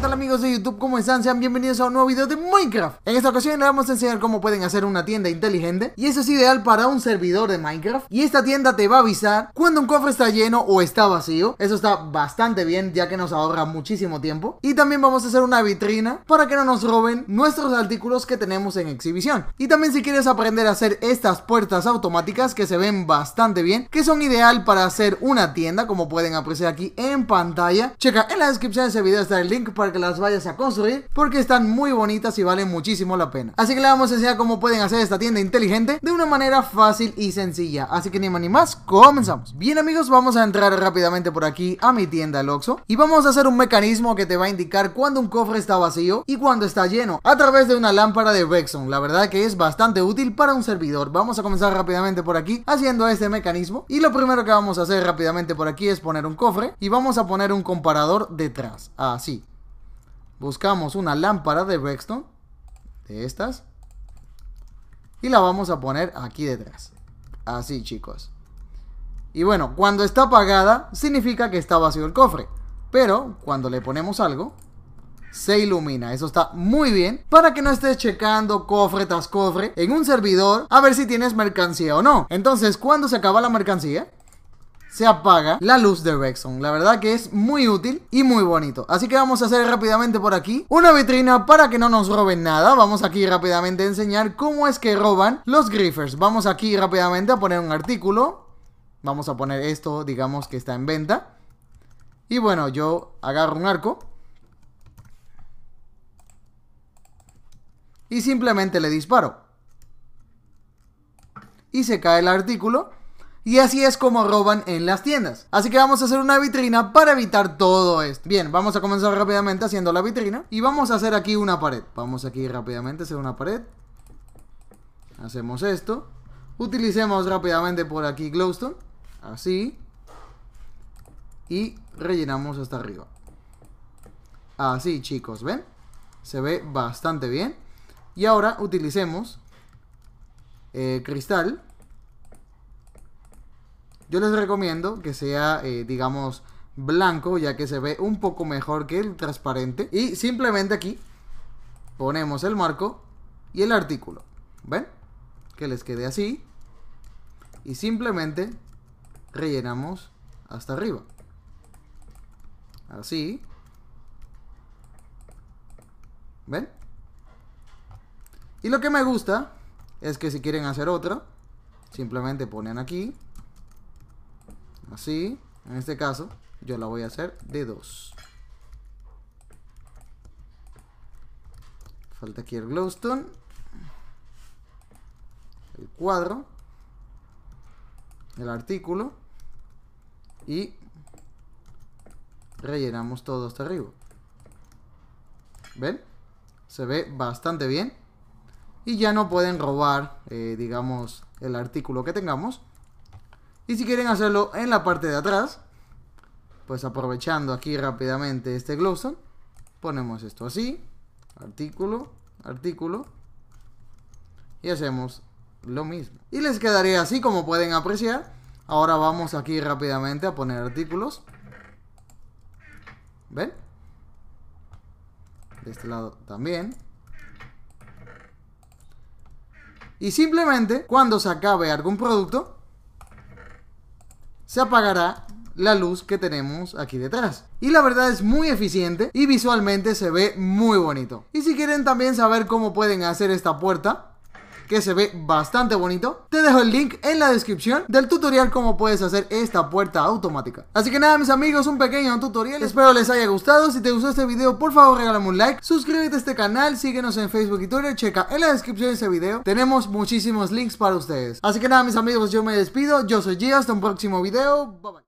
¿qué tal amigos de YouTube? ¿Cómo están? Sean bienvenidos a un nuevo video de Minecraft En esta ocasión les vamos a enseñar cómo pueden hacer una tienda inteligente Y eso es ideal para un servidor de Minecraft Y esta tienda te va a avisar cuando un cofre está lleno o está vacío Eso está bastante bien ya que nos ahorra muchísimo tiempo Y también vamos a hacer una vitrina para que no nos roben nuestros artículos que tenemos en exhibición Y también si quieres aprender a hacer estas puertas automáticas que se ven bastante bien Que son ideal para hacer una tienda como pueden apreciar aquí en pantalla Checa, en la descripción de este video está el link para que las vayas a construir porque están muy bonitas y valen muchísimo la pena. Así que le vamos a enseñar cómo pueden hacer esta tienda inteligente de una manera fácil y sencilla. Así que ni más ni más, comenzamos. Bien amigos, vamos a entrar rápidamente por aquí a mi tienda el Oxxo y vamos a hacer un mecanismo que te va a indicar cuando un cofre está vacío y cuando está lleno a través de una lámpara de Vexon. La verdad que es bastante útil para un servidor. Vamos a comenzar rápidamente por aquí haciendo este mecanismo y lo primero que vamos a hacer rápidamente por aquí es poner un cofre y vamos a poner un comparador detrás, así. Buscamos una lámpara de Brexton. De estas. Y la vamos a poner aquí detrás. Así, chicos. Y bueno, cuando está apagada, significa que está vacío el cofre. Pero cuando le ponemos algo, se ilumina. Eso está muy bien para que no estés checando cofre tras cofre en un servidor a ver si tienes mercancía o no. Entonces, cuando se acaba la mercancía, se apaga la luz de Rexon. La verdad que es muy útil y muy bonito. Así que vamos a hacer rápidamente por aquí una vitrina para que no nos roben nada. Vamos aquí rápidamente a enseñar cómo es que roban los grifers Vamos aquí rápidamente a poner un artículo. Vamos a poner esto, digamos que está en venta. Y bueno, yo agarro un arco. Y simplemente le disparo. Y se cae el artículo. Y así es como roban en las tiendas. Así que vamos a hacer una vitrina para evitar todo esto. Bien, vamos a comenzar rápidamente haciendo la vitrina. Y vamos a hacer aquí una pared. Vamos aquí rápidamente a hacer una pared. Hacemos esto. Utilicemos rápidamente por aquí glowstone. Así. Y rellenamos hasta arriba. Así, chicos, ¿ven? Se ve bastante bien. Y ahora utilicemos eh, cristal yo les recomiendo que sea, eh, digamos, blanco, ya que se ve un poco mejor que el transparente. Y simplemente aquí ponemos el marco y el artículo. ¿Ven? Que les quede así. Y simplemente rellenamos hasta arriba. Así. ¿Ven? Y lo que me gusta es que si quieren hacer otra, simplemente ponen aquí así, en este caso, yo la voy a hacer de 2. Falta aquí el glowstone, el cuadro, el artículo y rellenamos todo hasta arriba. ¿Ven? Se ve bastante bien. Y ya no pueden robar, eh, digamos, el artículo que tengamos y si quieren hacerlo en la parte de atrás, pues aprovechando aquí rápidamente este glosson, ponemos esto así, artículo, artículo, y hacemos lo mismo. Y les quedaría así como pueden apreciar. Ahora vamos aquí rápidamente a poner artículos. ¿Ven? De este lado también. Y simplemente, cuando se acabe algún producto, se apagará la luz que tenemos aquí detrás. Y la verdad es muy eficiente y visualmente se ve muy bonito. Y si quieren también saber cómo pueden hacer esta puerta, que se ve bastante bonito. Te dejo el link en la descripción del tutorial cómo puedes hacer esta puerta automática. Así que nada mis amigos, un pequeño tutorial. Espero les haya gustado. Si te gustó este video, por favor regálame un like. Suscríbete a este canal, síguenos en Facebook y Twitter. Checa en la descripción de este video. Tenemos muchísimos links para ustedes. Así que nada mis amigos, yo me despido. Yo soy G. hasta un próximo video. Bye bye.